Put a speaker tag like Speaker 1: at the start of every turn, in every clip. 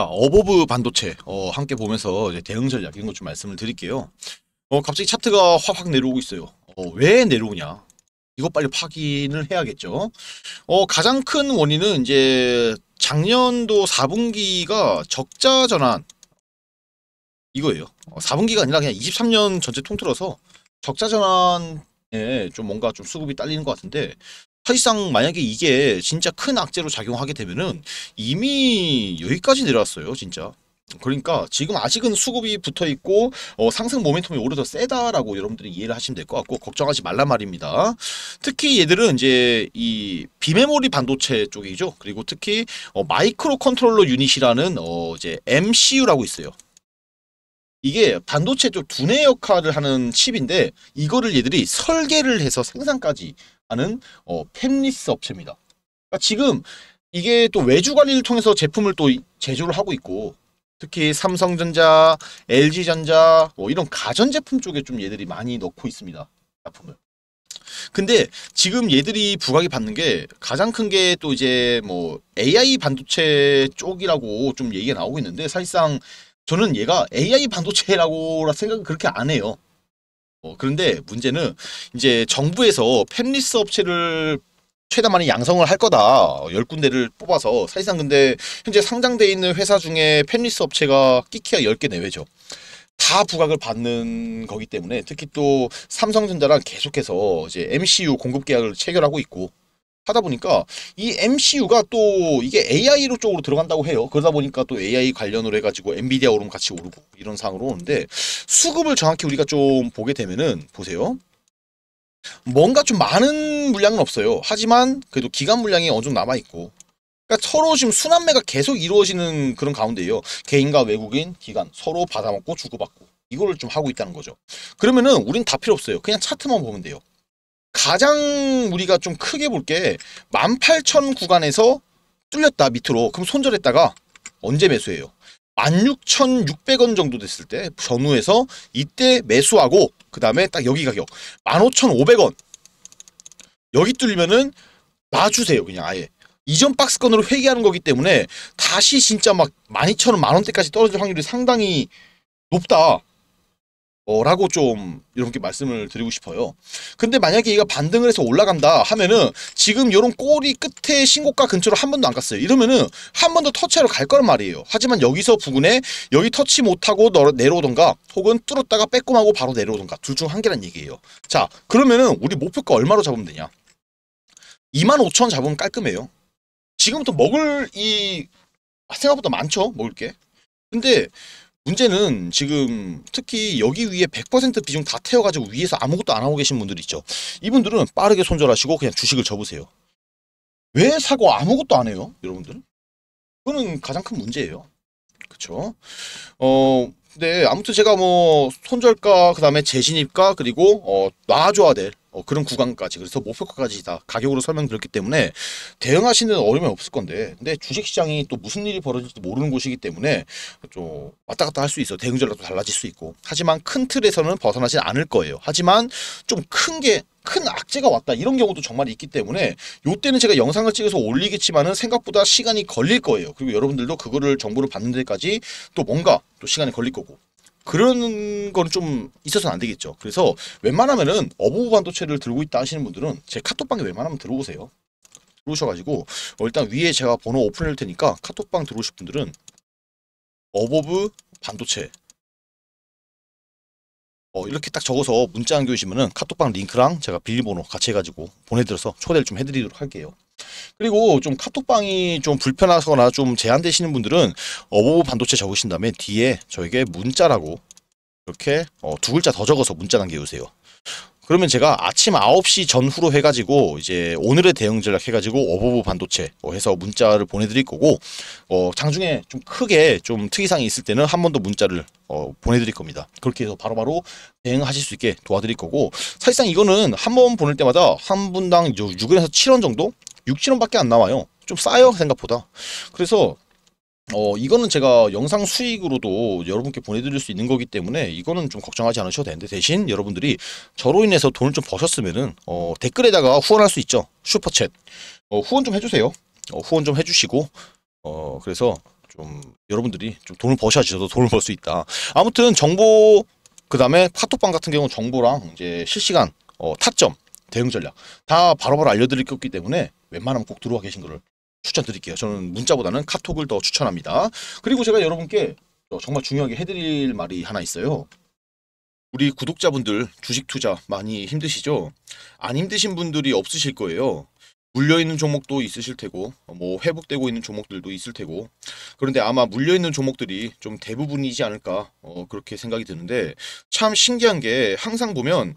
Speaker 1: 자, 그러니까 어버브 반도체 어, 함께 보면서 대응 전략 이런 것 좀 말씀을 드릴게요. 어, 갑자기 차트가 확 확 내려오고 있어요. 어, 왜 내려오냐? 이거 빨리 파기을 해야겠죠. 어, 가장 큰 원인은 이제 작년도 4분기가 적자 전환 이거예요. 어, 4분기가 아니라 그냥 23년 전체 통틀어서 적자 전환에 좀 뭔가 좀 수급이 딸리는 것 같은데 사실상 만약에 이게 진짜 큰 악재로 작용하게 되면은 이미 여기까지 내려왔어요 진짜 그러니까 지금 아직은 수급이 붙어있고 어, 상승 모멘텀이 오히려 더 세다라고 여러분들이 이해를 하시면 될 것 같고 걱정하지 말란 말입니다. 특히 얘들은 이제 이 비메모리 반도체 쪽이죠. 그리고 특히 어, 마이크로 컨트롤러 유닛이라는 어, 이제 MCU라고 있어요. 이게 반도체 쪽 두뇌 역할을 하는 칩인데 이거를 얘들이 설계를 해서 생산까지 하는 어, 팹리스 업체입니다. 그러니까 지금 이게 또 외주 관리를 통해서 제품을 또 제조를 하고 있고 특히 삼성전자, LG전자 뭐 이런 가전제품 쪽에 좀 얘들이 많이 넣고 있습니다. 제품을. 근데 지금 얘들이 부각이 받는 게 가장 큰 게 또 이제 뭐 AI 반도체 쪽이라고 좀 얘기가 나오고 있는데 사실상 저는 얘가 AI 반도체라고 생각을 그렇게 안 해요. 어, 그런데 문제는 이제 정부에서 팬리스 업체를 최대한 많이 양성을 할 거다. 열군데를 뽑아서 사실상 근데 현재 상장돼 있는 회사 중에 팬리스 업체가 끼키야 열개 내외죠. 다 부각을 받는 거기 때문에 특히 또 삼성전자랑 계속해서 이제 MCU 공급 계약을 체결하고 있고 하다 보니까 이 MCU가 또 이게 AI로 쪽으로 들어간다고 해요. 그러다 보니까 또 AI 관련으로 해가지고 엔비디아 오름 같이 오르고 이런 상으로 황 오는데 수급을 정확히 우리가 좀 보게 되면은 보세요. 뭔가 좀 많은 물량은 없어요. 하지만 그래도 기간 물량이 어느 정도 남아있고 그러니까 서로 지금 순환매가 계속 이루어지는 그런 가운데예요. 개인과 외국인, 기관 서로 받아먹고 주고받고 이거를 좀 하고 있다는 거죠. 그러면은 우린 다 필요 없어요. 그냥 차트만 보면 돼요. 가장 우리가 좀 크게 볼게18,000 구간에서 뚫렸다 밑으로 그럼 손절했다가 언제 매수해요? 16,600원 정도 됐을 때 전후에서 이때 매수하고 그 다음에 딱 여기 가격 15,500원 여기 뚫리면은 놔주세요 그냥 아예 이전 박스권으로 회귀하는 거기 때문에 다시 진짜 막 12,000원 만원대까지 떨어질 확률이 상당히 높다 라고 좀 이렇게 말씀을 드리고 싶어요. 근데 만약에 얘가 반등을 해서 올라간다 하면은 지금 요런 꼬리 끝에 신고가 근처로 한 번도 안 갔어요. 이러면은 한 번 더 터치하러 갈 거란 말이에요. 하지만 여기서 부근에 여기 터치 못하고 내려오던가 혹은 뚫었다가 빼꼼하고 바로 내려오던가 둘 중 한 개란 얘기예요. 자 그러면은 우리 목표가 얼마로 잡으면 되냐. 25,000 잡으면 깔끔해요. 지금부터 먹을 이 생각보다 많죠? 먹을 게. 근데 문제는 지금 특히 여기 위에 100% 비중 다 태워가지고 위에서 아무것도 안 하고 계신 분들 있죠. 이분들은 빠르게 손절하시고 그냥 주식을 접으세요. 왜 사고 아무것도 안 해요? 여러분들? 그거는 가장 큰 문제예요. 그쵸? 어, 근데 네, 아무튼 제가 뭐 손절가, 그 다음에 재신입가 그리고 어, 놔줘야 될 어, 그런 구간까지 그래서 목표가까지 다 가격으로 설명드렸기 때문에 대응하시는 어려움이 없을 건데 근데 주식시장이 또 무슨 일이 벌어질지 모르는 곳이기 때문에 좀 왔다 갔다 할 수있어 대응 전략도 달라질 수 있고 하지만 큰 틀에서는 벗어나진 않을 거예요 하지만 좀 큰 게 큰 악재가 왔다 이런 경우도 정말 있기 때문에 요때는 제가 영상을 찍어서 올리겠지만은 생각보다 시간이 걸릴 거예요 그리고 여러분들도 그거를 정보를 받는 데까지 또 뭔가 또 시간이 걸릴 거고 그런 건 좀 있어서는 안 되겠죠. 그래서 웬만하면은 어부 반도체를 들고 있다 하시는 분들은 제 카톡방에 웬만하면 들어오세요. 들어오셔가지고 어, 일단 위에 제가 번호 오픈할 테니까 카톡방 들어오실 분들은 어버브 반도체 어, 이렇게 딱 적어서 문자 안겨주시면은 카톡방 링크랑 제가 비밀번호 같이 해가지고 보내드려서 초대를 좀 해드리도록 할게요. 그리고 좀 카톡방이 좀 불편하거나 좀 제한되시는 분들은 어버버 반도체 적으신 다음에 뒤에 저에게 문자라고 이렇게 어, 두 글자 더 적어서 문자 남겨주세요. 그러면 제가 아침 9시 전후로 해가지고 이제 오늘의 대응 전략 해가지고 어버브 반도체 어, 해서 문자를 보내드릴 거고 어, 장중에 좀 크게 좀 특이사항이 있을 때는 한 번 더 문자를 어, 보내드릴 겁니다. 그렇게 해서 바로바로 바로 대응하실 수 있게 도와드릴 거고 사실상 이거는 한 번 보낼 때마다 한 분당 6원에서 7원 정도 6,000원밖에 안 나와요. 좀 싸요 생각보다. 그래서 어 이거는 제가 영상 수익으로도 여러분께 보내드릴 수 있는 거기 때문에 이거는 좀 걱정하지 않으셔도 되는데 대신 여러분들이 저로 인해서 돈을 좀 버셨으면은 어 댓글에다가 후원할 수 있죠 슈퍼챗 어 후원 좀 해주세요 어 후원 좀 해주시고 어 그래서 좀 여러분들이 좀 돈을 버셔야지 저도 돈을 벌 수 있다 아무튼 정보 그 다음에 카톡방 같은 경우 정보랑 이제 실시간 어, 타점 대응 전략 다 바로바로 알려드릴 게 없기 때문에 웬만하면 꼭 들어와 계신 거를 추천드릴게요. 저는 문자보다는 카톡을 더 추천합니다. 그리고 제가 여러분께 정말 중요하게 해드릴 말이 하나 있어요. 우리 구독자분들 주식 투자 많이 힘드시죠? 안 힘드신 분들이 없으실 거예요. 물려있는 종목도 있으실 테고 뭐 회복되고 있는 종목들도 있을 테고 그런데 아마 물려있는 종목들이 좀 대부분이지 않을까 어, 그렇게 생각이 드는데 참 신기한 게 항상 보면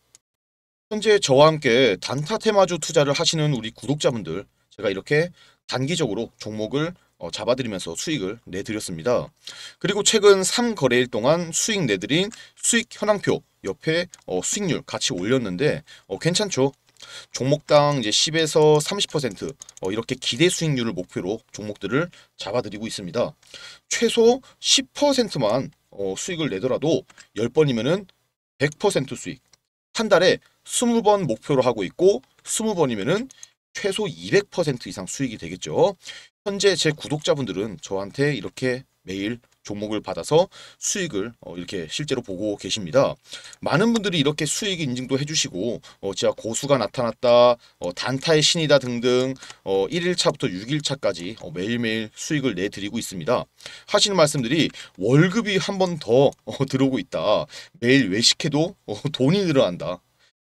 Speaker 1: 현재 저와 함께 단타 테마주 투자를 하시는 우리 구독자분들 제가 이렇게 단기적으로 종목을 어, 잡아드리면서 수익을 내드렸습니다. 그리고 최근 3거래일 동안 수익 내드린 수익 현황표 옆에 어, 수익률 같이 올렸는데 어, 괜찮죠? 종목당 이제 10에서 30% 어, 이렇게 기대 수익률을 목표로 종목들을 잡아드리고 있습니다. 최소 10%만 어, 수익을 내더라도 10번이면 100% 수익, 한 달에 20번 목표로 하고 있고 2 0번이면 최소 200% 이상 수익이 되겠죠. 현재 제 구독자분들은 저한테 이렇게 매일 종목을 받아서 수익을 어, 이렇게 실제로 보고 계십니다. 많은 분들이 이렇게 수익 인증도 해주시고 어, 제가 고수가 나타났다, 어, 단타의 신이다 등등 어, 1일차부터 6일차까지 어, 매일매일 수익을 내드리고 있습니다. 하시는 말씀들이 월급이 한 번더 어, 들어오고 있다. 매일 외식해도 어, 돈이 늘어난다.